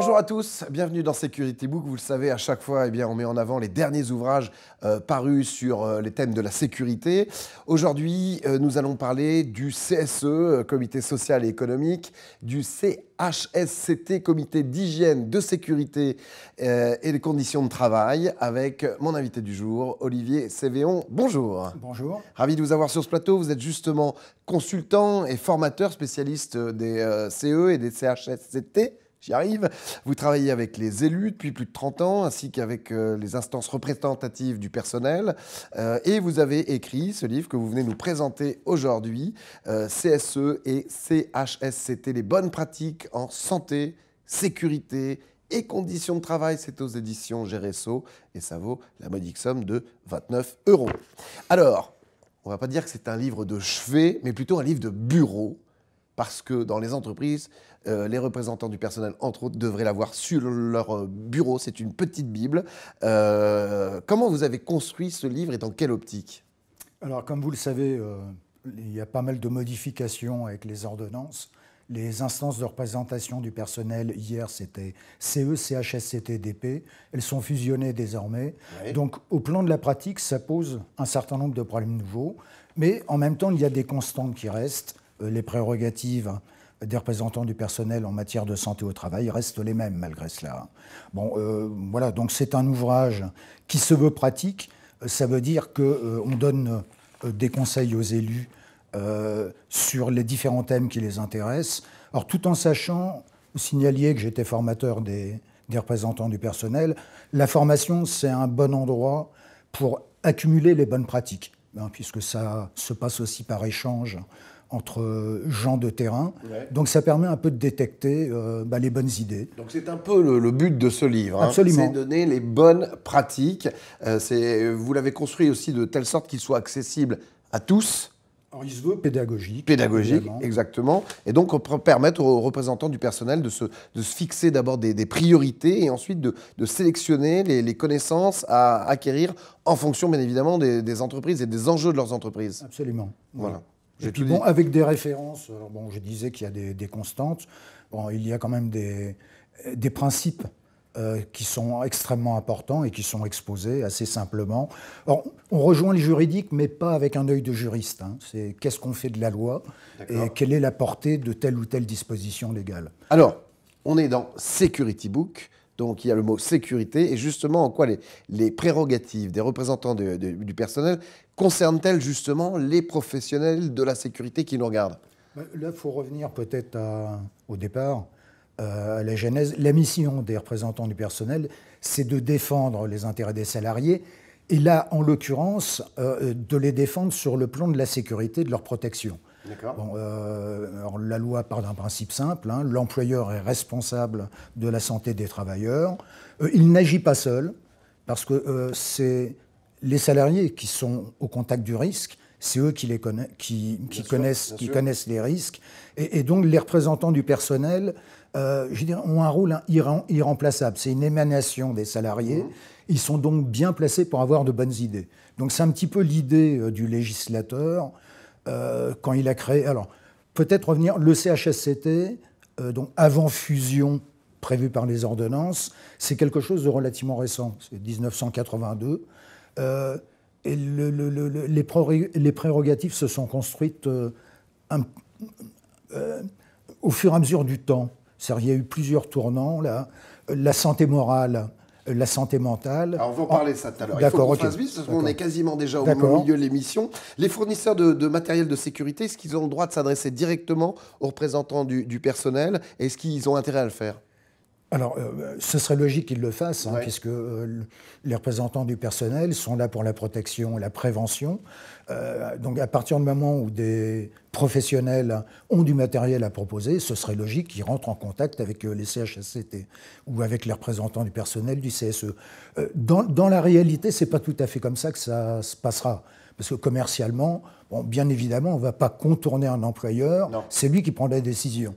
Bonjour à tous, bienvenue dans Security Book. Vous le savez, à chaque fois, eh bien, on met en avant les derniers ouvrages euh, parus sur euh, les thèmes de la sécurité. Aujourd'hui, euh, nous allons parler du CSE, Comité social et économique, du CHSCT, Comité d'hygiène, de sécurité et des conditions de travail, avec mon invité du jour, Olivier Cévéon. Bonjour. Bonjour. Ravi de vous avoir sur ce plateau. Vous êtes justement consultant et formateur spécialiste des CE et des CHSCT. J'y arrive. Vous travaillez avec les élus depuis plus de 30 ans, ainsi qu'avec euh, les instances représentatives du personnel. Euh, et vous avez écrit ce livre que vous venez nous présenter aujourd'hui, euh, CSE et CHSCT, les bonnes pratiques en santé, sécurité et conditions de travail. C'est aux éditions Géresso et ça vaut la modique somme de 29 euros. Alors, on ne va pas dire que c'est un livre de chevet, mais plutôt un livre de bureau parce que dans les entreprises, euh, les représentants du personnel, entre autres, devraient l'avoir sur leur euh, bureau. C'est une petite Bible. Euh, comment vous avez construit ce livre et dans quelle optique Alors, comme vous le savez, il y a pas mal de modifications avec les ordonnances. Les instances de représentation du personnel, hier, c'était CE, CHSCT, DP. Elles sont fusionnées désormais. Donc, au plan de la pratique, ça pose un certain nombre de problèmes nouveaux. Mais en même temps, il y a des constantes qui restent. Euh, les prérogatives des représentants du personnel en matière de santé au travail restent les mêmes malgré cela. Bon, euh, voilà, donc c'est un ouvrage qui se veut pratique. Euh, ça veut dire qu'on donne des conseils aux élus sur les différents thèmes qui les intéressent. Alors tout en sachant, signaliez que j'étais formateur des, représentants du personnel, la formation c'est un bon endroit pour accumuler les bonnes pratiques, hein, puisque ça se passe aussi par échange entre euh, gens de terrain. Donc ça permet un peu de détecter euh, bah, les bonnes idées. Donc c'est un peu le, but de ce livre. Hein. Absolument. C'est donner les bonnes pratiques. Euh, vous l'avez construit aussi de telle sorte qu'il soit accessible à tous. En il se pédagogique. Pédagogique, exactement. Et donc permettre aux représentants du personnel de se, fixer d'abord des, priorités et ensuite de, sélectionner les, connaissances à acquérir en fonction, bien évidemment, des, entreprises et des enjeux de leurs entreprises. Absolument. Voilà. Et puis bon, avec des références, alors bon, je disais qu'il y a des, constantes, bon, il y a quand même des, des principes euh, qui sont extrêmement importants et qui sont exposés assez simplement. on rejoint les juridiques, mais pas avec un œil de juriste. Hein. C'est qu'est-ce qu'on fait de la loi et quelle est la portée de telle ou telle disposition légale. Alors, on est dans Security Book. Donc il y a le mot sécurité et justement en quoi les, prérogatives des représentants du personnel concernent-elles justement les professionnels de la sécurité qui nous regardent bah, Là, il faut revenir peut-être au départ, euh, à la genèse. La mission des représentants du personnel, c'est de défendre les intérêts des salariés et là, en l'occurrence, euh, de les défendre sur le plan de la sécurité, de leur protection. Bon, euh, la loi part d'un principe simple, hein. l'employeur est responsable de la santé des travailleurs, euh, il n'agit pas seul, parce que euh, c'est les salariés qui sont au contact du risque, c'est eux qui, les qui, connaissent, qui connaissent les risques, et, donc les représentants du personnel ont un rôle hein, irremplaçable, c'est une émanation des salariés. Mmh. Ils sont donc bien placés pour avoir de bonnes idées. Donc c'est un petit peu l'idée du législateur euh, quand il a créé. Alors, peut-être revenir, le CHSCT, euh, donc avant fusion prévue par les ordonnances, c'est quelque chose de relativement récent, c'est 1982. Euh, et les, prérogatives se sont construites au fur et à mesure du temps. il y a eu plusieurs tournants. là. la santé morale euh, la santé mentale. Alors, on va en parler ça tout à l'heure. Il faut qu'on fasse vite, parce qu'on est quasiment déjà au milieu de l'émission. Les fournisseurs de, matériel de sécurité, est-ce qu'ils ont le droit de s'adresser directement aux représentants du personnel Est-ce qu'ils ont intérêt à le faire alors, euh, ce serait logique qu'ils le fassent, hein, puisque euh, les représentants du personnel sont là pour la protection et la prévention. Euh, donc, à partir du moment où des professionnels ont du matériel à proposer, ce serait logique qu'ils rentrent en contact avec les CHSCT ou avec les représentants du personnel du CSE. Dans, la réalité, n'est pas tout à fait comme ça que ça se passera. Parce que commercialement, bon, bien évidemment, on ne va pas contourner un employeur, c'est lui qui prend la décision.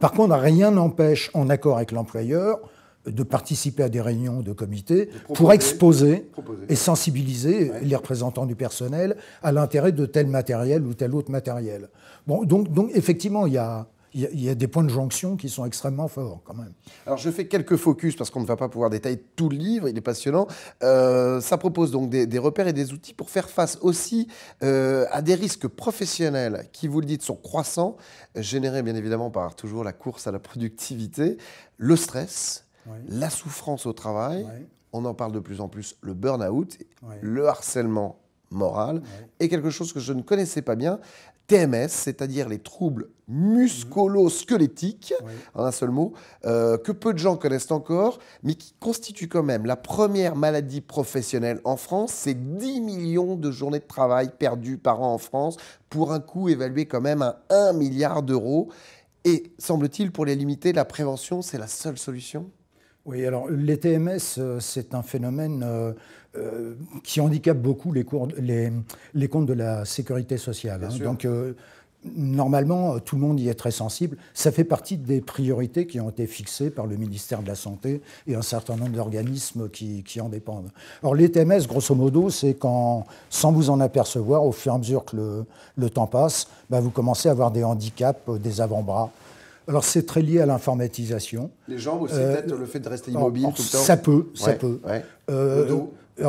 Par contre, rien n'empêche, en accord avec l'employeur, de participer à des réunions de comité pour exposer et sensibiliser les représentants du personnel à l'intérêt de tel matériel ou tel autre matériel. Bon, donc, donc effectivement, il y a, il y, a des points de jonction qui sont extrêmement forts quand même. Alors je fais quelques focus parce qu'on ne va pas pouvoir détailler tout le livre, il est passionnant. Euh, ça propose donc des, repères et des outils pour faire face aussi euh, à des risques professionnels qui, vous le dites, sont croissants, générés bien évidemment par toujours la course à la productivité, le stress. La souffrance au travail, on en parle de plus en plus, le burn-out, le harcèlement moral, et quelque chose que je ne connaissais pas bien, TMS, c'est-à-dire les troubles musculo-squelettiques, en un seul mot, euh, que peu de gens connaissent encore, mais qui constituent quand même la première maladie professionnelle en France. C'est 10 millions de journées de travail perdues par an en France, pour un coût évalué quand même à 1 milliard d'euros. Et semble-t-il, pour les limiter, la prévention, c'est la seule solution oui, alors les TMS, euh, c'est un phénomène euh, euh, qui handicapent beaucoup les, cours, les, les, comptes de la sécurité sociale. Hein. Donc, euh, normalement, euh, tout le monde y est très sensible. Ça fait partie des priorités qui ont été fixées par le ministère de la Santé et un certain nombre d'organismes qui, qui, en dépendent. Alors, les TMS, grosso modo, c'est quand, sans vous en apercevoir, au fur et à mesure que le, le temps passe, bah, vous commencez à avoir des handicaps, des avant-bras. Alors c'est très lié à l'informatisation. Les jambes aussi, peut-être le fait de rester immobile tout le temps. Ça peut, ça peut. le dos. Euh,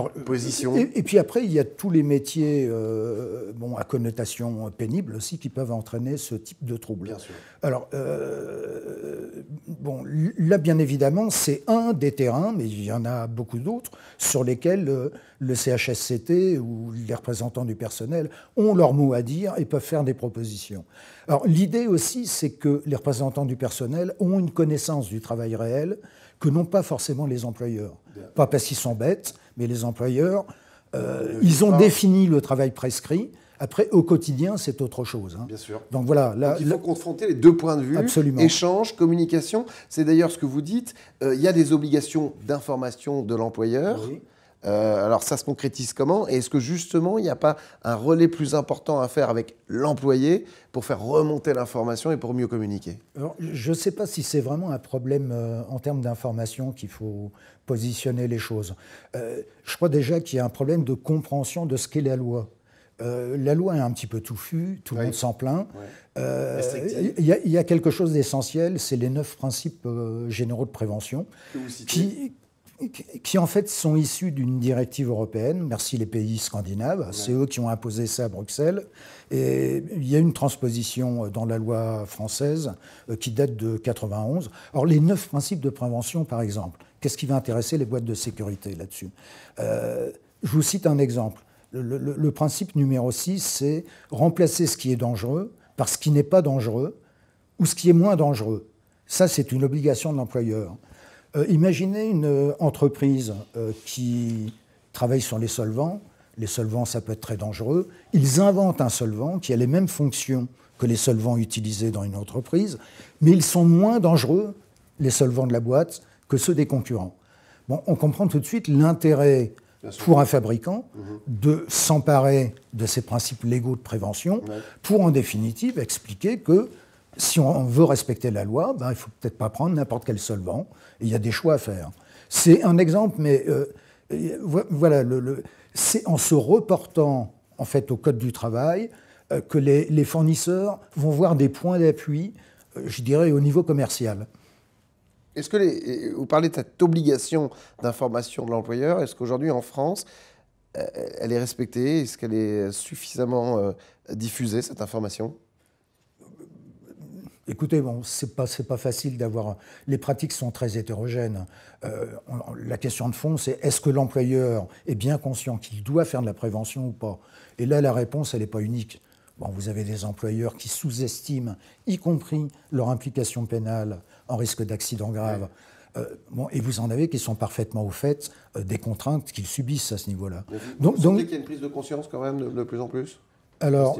et, puis après, il y a tous les métiers euh, bon, à connotation pénible aussi qui peuvent entraîner ce type de trouble. Bien sûr. Alors, euh, bon, là, bien évidemment, c'est un des terrains, mais il y en a beaucoup d'autres, sur lesquels le CHSCT ou les représentants du personnel ont leur mot à dire et peuvent faire des propositions. Alors, l'idée aussi, c'est que les représentants du personnel ont une connaissance du travail réel que n'ont pas forcément les employeurs. Pas parce qu'ils sont bêtes, mais les employeurs, euh, euh, ils ont défini le travail prescrit. Après, au quotidien, c'est autre chose. Hein. Bien sûr. Donc voilà. Là, il faut confronter les deux points de vue. Absolument. Échange, communication. C'est d'ailleurs ce que vous dites. Euh, il y a des obligations d'information de l'employeur. Oui. Euh, alors ça se concrétise comment Et est-ce que justement, il n'y a pas un relais plus important à faire avec l'employé pour faire remonter l'information et pour mieux communiquer Je ne sais pas si c'est vraiment un problème euh, en termes d'information qu'il faut positionner les choses. Euh, je crois déjà qu'il y a un problème de compréhension de ce qu'est la loi. la loi est un petit peu touffue, tout le monde s'en plaint. Il y, a quelque chose d'essentiel, c'est les neuf principes généraux de prévention qui, qui en fait sont issus d'une directive européenne. Merci les pays scandinaves, c'est eux qui ont imposé ça à Bruxelles. Et il y a une transposition euh, dans la loi française euh, qui date de 91. Or, les neuf principes de prévention, par exemple, qu'est-ce qui va intéresser les boîtes de sécurité là-dessus euh, Je vous cite un exemple. Le, le principe numéro 6, c'est remplacer ce qui est dangereux par ce qui n'est pas dangereux ou ce qui est moins dangereux. Ça, c'est une obligation de l'employeur. Euh, imaginez une euh, entreprise euh, qui travaille sur les solvants. Les solvants, ça peut être très dangereux. Ils inventent un solvant qui a les mêmes fonctions que les solvants utilisés dans une entreprise, mais ils sont moins dangereux, les solvants de la boîte, que ceux des concurrents. Bon, on comprend tout de suite l'intérêt pour un fabricant mhm. de s'emparer de ces principes légaux de prévention pour en définitive expliquer que si on veut respecter la loi, ben, il ne faut peut-être pas prendre n'importe quel solvant. Il y a des choix à faire. C'est un exemple, mais euh, euh, voilà, c'est en se reportant en fait au code du travail euh, que les, fournisseurs vont voir des points d'appui, je dirais, au niveau commercial. Est-ce que vous parlez de cette obligation d'information de l'employeur Est-ce qu'aujourd'hui en France, elle est respectée Est-ce qu'elle est suffisamment diffusée cette information Écoutez, bon, c'est pas c'est pas facile d'avoir. Les pratiques sont très hétérogènes. Euh, la question de fond, c'est est-ce que l'employeur est bien conscient qu'il doit faire de la prévention ou pas Et là, la réponse, elle n'est pas unique. Bon, vous avez des employeurs qui sous-estiment, y compris leur implication pénale en risque d'accident grave. Euh, bon, et vous en avez qui sont parfaitement au fait euh, des contraintes qu'ils subissent à ce niveau-là. Donc, vous donc qu'il y a une prise de conscience quand même de, plus en plus. Alors,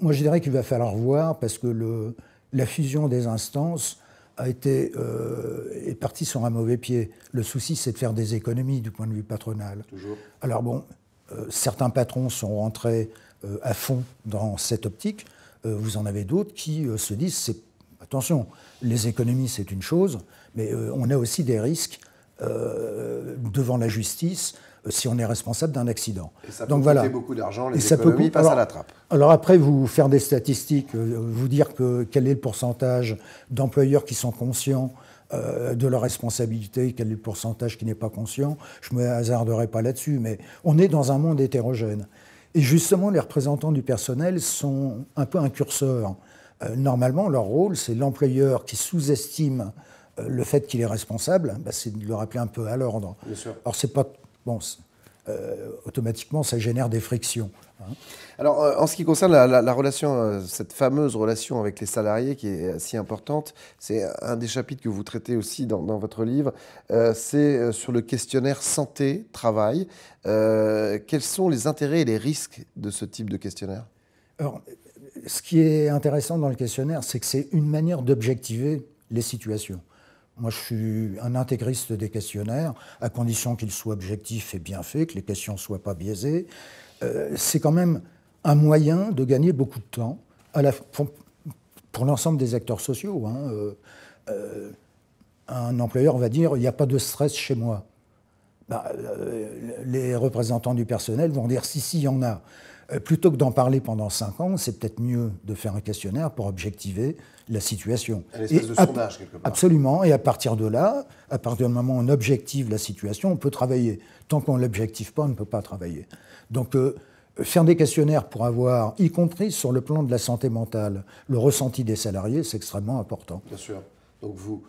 moi, je dirais qu'il va falloir voir parce que le la fusion des instances a été, euh, est partie sur un mauvais pied. Le souci, c'est de faire des économies du point de vue patronal. Toujours. Alors bon, euh, certains patrons sont rentrés euh, à fond dans cette optique. vous en avez d'autres qui se disent, attention, les économies, c'est une chose, mais on a aussi des risques devant la justice euh, si on est responsable d'un accident. Et ça peut Donc, beaucoup d'argent, les et ça peut à la trappe. Alors après, vous faire des statistiques, euh, vous dire que, quel est le pourcentage d'employeurs qui sont conscients euh, de leur responsabilité, quel est le pourcentage qui n'est pas conscient, je ne me hasarderai pas là-dessus, mais on est dans un monde hétérogène. Et justement, les représentants du personnel sont un peu un curseur. normalement, leur rôle, c'est l'employeur qui sous-estime le fait qu'il est responsable, bah, c'est de le rappeler un peu à l'ordre. Alors ce n'est pas bon, euh, automatiquement, ça génère des frictions. Hein. Alors, euh, en ce qui concerne la, relation, euh, cette fameuse relation avec les salariés qui est si importante, c'est un des chapitres que vous traitez aussi dans, dans votre livre, c'est sur le questionnaire santé-travail. quels sont les intérêts et les risques de ce type de questionnaire Alors, ce qui est intéressant dans le questionnaire, c'est que c'est une manière d'objectiver les situations. Moi, je suis un intégriste des questionnaires, à condition qu'ils soient objectifs et bien faits, que les questions ne soient pas biaisées. Euh, c'est quand même un moyen de gagner beaucoup de temps, pour, l'ensemble des acteurs sociaux. Hein. Euh, euh, un employeur va dire il n'y a pas de stress chez moi. Bah, les représentants du personnel vont dire si, si, il y en a. Euh, plutôt que d'en parler pendant 5 ans, c'est peut-être mieux de faire un questionnaire pour objectiver la situation. Un espèce de sondage, quelque part. Absolument, et à partir de là, à partir du moment où on objective la situation, on peut travailler. Tant qu'on ne l'objective pas, on ne peut pas travailler. Donc, euh, faire des questionnaires pour avoir, y compris sur le plan de la santé mentale, le ressenti des salariés, c'est extrêmement important. Bien sûr. Donc, vous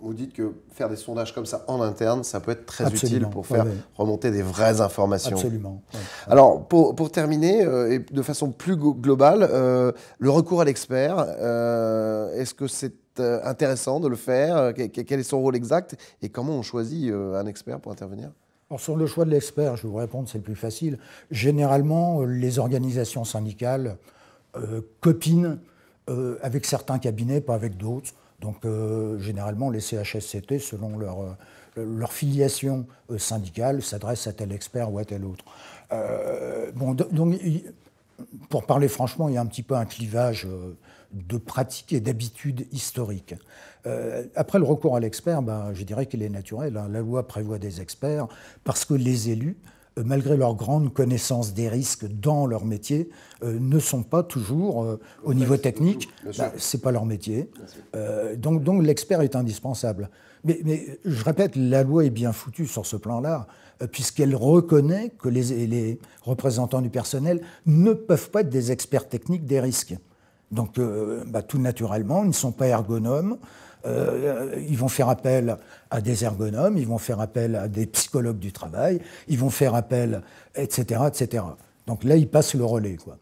vous, dites que faire des sondages comme ça en interne, ça peut être très utile pour faire remonter des vraies informations. Absolument. Alors, pour, terminer, euh, et de façon plus globale, euh, le recours à l'expert, euh, est-ce que c'est intéressant de le faire Quel est son rôle exact Et comment on choisit un expert pour intervenir alors sur le choix de l'expert, je vais vous répondre, c'est le plus facile. Généralement, les organisations syndicales copinent avec certains cabinets, pas avec d'autres. Donc euh, généralement, les CHSCT, selon leur, euh, filiation euh, syndicale, s'adressent à tel expert ou à tel autre. pour parler franchement, il y a un petit peu un clivage de pratiques et d'habitudes historiques. après le recours à l'expert, ben, je dirais qu'il est naturel. Hein. la loi prévoit des experts parce que les élus euh, malgré leur grande connaissance des risques dans leur métier, euh, ne sont pas toujours euh, au niveau technique. Bah, ce n'est pas leur métier. donc, l'expert est indispensable. Mais, je répète, la loi est bien foutue sur ce plan-là, puisqu'elle reconnaît que les représentants du personnel ne peuvent pas être des experts techniques des risques. Donc, euh, bah, tout naturellement, ils ne sont pas ergonomes. Euh, ils vont faire appel à des ergonomes, ils vont faire appel à des psychologues du travail, ils vont faire appel, etc., etc. Donc là, ils passent le relais. Quoi.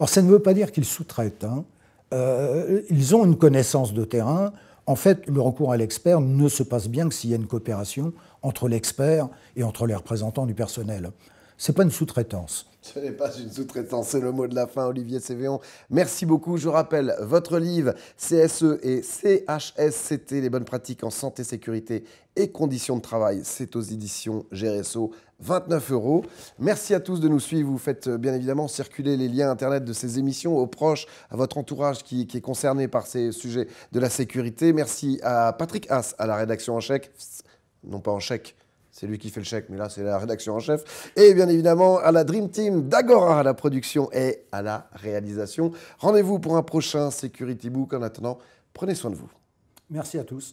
Alors, ça ne veut pas dire qu'ils sous-traitent. Hein. Euh, ils ont une connaissance de terrain. En fait, le recours à l'expert ne se passe bien que s'il y a une coopération entre l'expert et entre les représentants du personnel. Ce n'est pas une sous-traitance. Ce n'est pas une sous-traitance, c'est le mot de la fin, Olivier Cévéon. Merci beaucoup. Je rappelle, votre livre CSE et CHSCT, les bonnes pratiques en santé, sécurité et conditions de travail, c'est aux éditions GRSO. 29 euros. Merci à tous de nous suivre. Vous faites euh, bien évidemment circuler les liens Internet de ces émissions aux proches, à votre entourage qui, qui est concerné par ces sujets de la sécurité. Merci à Patrick Haas, à la rédaction en chèque. Non pas en chèque, c'est lui qui fait le chèque, mais là, c'est la rédaction en chef. Et bien évidemment, à la Dream Team d'Agora, à la production et à la réalisation. Rendez-vous pour un prochain Security Book. En attendant, prenez soin de vous. Merci à tous.